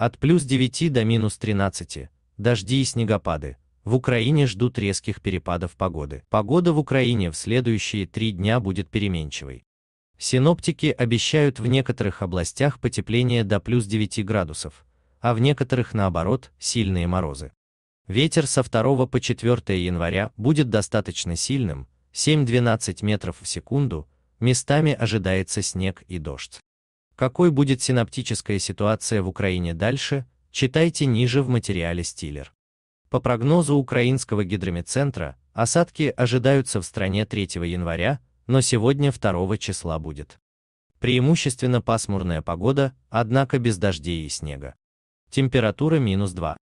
От плюс 9 до минус 13. Дожди и снегопады. В Украине ждут резких перепадов погоды. Погода в Украине в следующие три дня будет переменчивой. Синоптики обещают в некоторых областях потепление до плюс 9 градусов, а в некоторых наоборот сильные морозы. Ветер со 2 по 4 января будет достаточно сильным, 7-12 метров в секунду, местами ожидается снег и дождь. Какой будет синаптическая ситуация в Украине дальше, читайте ниже в материале «Стиллер». По прогнозу Украинского гидромедцентра, осадки ожидаются в стране 3 января, но сегодня 2 числа будет. Преимущественно пасмурная погода, однако без дождей и снега. Температура минус 2.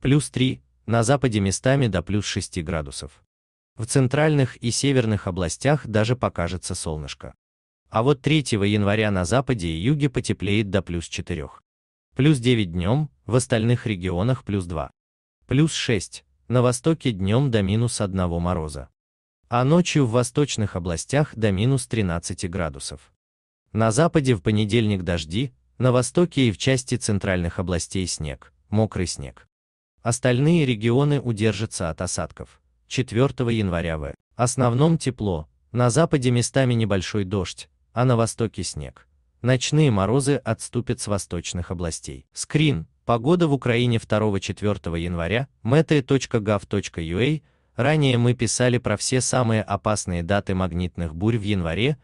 Плюс 3, на западе местами до плюс 6 градусов. В центральных и северных областях даже покажется солнышко. А вот 3 января на западе и юге потеплеет до плюс 4. Плюс 9 днем, в остальных регионах плюс 2. Плюс 6, на востоке днем до минус 1 мороза. А ночью в восточных областях до минус 13 градусов. На западе в понедельник дожди, на востоке и в части центральных областей снег, мокрый снег. Остальные регионы удержатся от осадков. 4 января в основном тепло, на западе местами небольшой дождь, а на востоке снег. Ночные морозы отступят с восточных областей. Скрин. Погода в Украине 2-4 января. meteo.gov.ua. Ранее мы писали про все самые опасные даты магнитных бурь в январе,